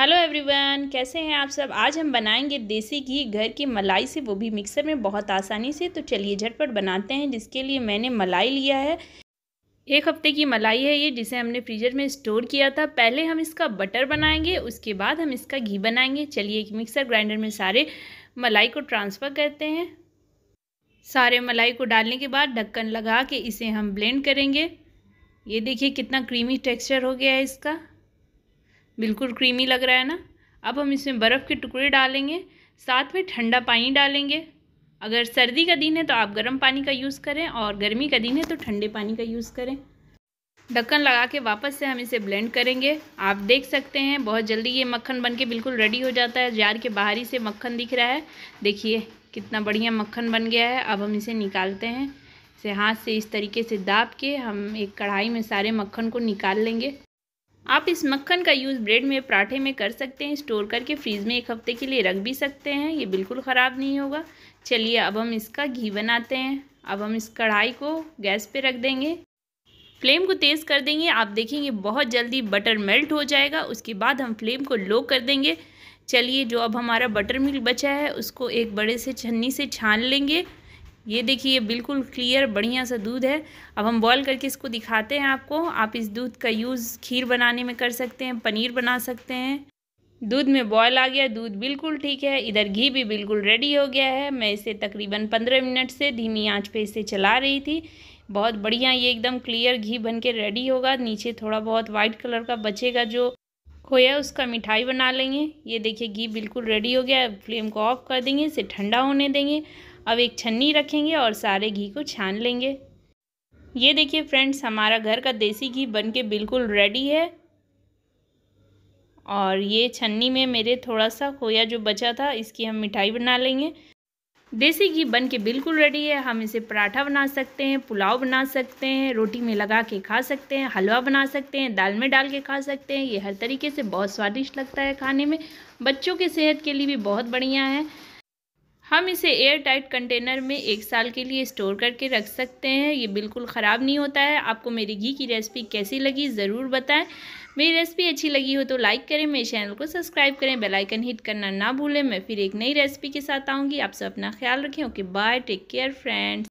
hello everyone कैसे हैं आप सब आज हम बनाएंगे देसी घी घर की मलाई से वो भी मिक्सर में बहुत आसानी से तो चलिए झटपट बनाते हैं जिसके लिए मैंने मलाई लिया है एक हफ्ते की मलाई है ये जिसे हमने फ्रीजर में स्टोर किया था पहले हम इसका बटर बनाएंगे उसके बाद हम इसका घी बनाएंगे चलिए एक मिक्सर ग्राइंडर में सारे मलाई को ट्रांसफ़र करते हैं सारे मलाई को डालने के बाद ढक्कन लगा के इसे हम ब्लेंड करेंगे ये देखिए कितना क्रीमी टेक्सचर हो गया है इसका बिल्कुल क्रीमी लग रहा है ना अब हम इसमें बर्फ़ के टुकड़े डालेंगे साथ में ठंडा पानी डालेंगे अगर सर्दी का दिन है तो आप गर्म पानी का यूज़ करें और गर्मी का दिन है तो ठंडे पानी का यूज़ करें ढक्कन लगा के वापस से हम इसे ब्लेंड करेंगे आप देख सकते हैं बहुत जल्दी ये मक्खन बन के बिल्कुल रेडी हो जाता है जार के बाहरी से मक्खन दिख रहा है देखिए कितना बढ़िया मक्खन बन गया है अब हम इसे निकालते हैं इसे हाथ से इस तरीके से दाब के हम एक कढ़ाई में सारे मक्खन को निकाल लेंगे आप इस मक्खन का यूज़ ब्रेड में पराठे में कर सकते हैं स्टोर करके फ्रीज में एक हफ्ते के लिए रख भी सकते हैं ये बिल्कुल ख़राब नहीं होगा चलिए अब हम इसका घी बनाते हैं अब हम इस कढ़ाई को गैस पे रख देंगे फ्लेम को तेज़ कर देंगे आप देखेंगे बहुत जल्दी बटर मेल्ट हो जाएगा उसके बाद हम फ्लेम को लो कर देंगे चलिए जो अब हमारा बटर मिल्क बचा है उसको एक बड़े से छन्नी से छान लेंगे ये देखिए ये बिल्कुल क्लियर बढ़िया सा दूध है अब हम बॉईल करके इसको दिखाते हैं आपको आप इस दूध का यूज़ खीर बनाने में कर सकते हैं पनीर बना सकते हैं दूध में बॉयल आ गया दूध बिल्कुल ठीक है इधर घी भी बिल्कुल रेडी हो गया है मैं इसे तकरीबन पंद्रह मिनट से धीमी आंच पे इसे चला रही थी बहुत बढ़िया ये एकदम क्लियर घी बन के रेडी होगा नीचे थोड़ा बहुत वाइट कलर का बचेगा जो खोया उसका मिठाई बना लेंगे ये देखिए घी बिल्कुल रेडी हो गया फ्लेम को ऑफ कर देंगे इसे ठंडा होने देंगे अब एक छन्नी रखेंगे और सारे घी को छान लेंगे ये देखिए फ्रेंड्स हमारा घर का देसी घी बन के बिल्कुल रेडी है और ये छन्नी में मेरे थोड़ा सा खोया जो बचा था इसकी हम मिठाई बना लेंगे देसी घी बन के बिल्कुल रेडी है हम इसे पराठा बना सकते हैं पुलाव बना सकते हैं रोटी में लगा के खा सकते हैं हलवा बना सकते हैं दाल में डाल के खा सकते हैं ये हर तरीके से बहुत स्वादिष्ट लगता है खाने में बच्चों के सेहत के लिए भी बहुत बढ़िया है हम इसे एयर टाइट कंटेनर में एक साल के लिए स्टोर करके रख सकते हैं ये बिल्कुल ख़राब नहीं होता है आपको मेरी घी की रेसिपी कैसी लगी ज़रूर बताएं मेरी रेसिपी अच्छी लगी हो तो लाइक करें मेरे चैनल को सब्सक्राइब करें बेल आइकन हिट करना ना भूलें मैं फिर एक नई रेसिपी के साथ आऊँगी आप सब अपना ख्याल रखें okay bye take care friends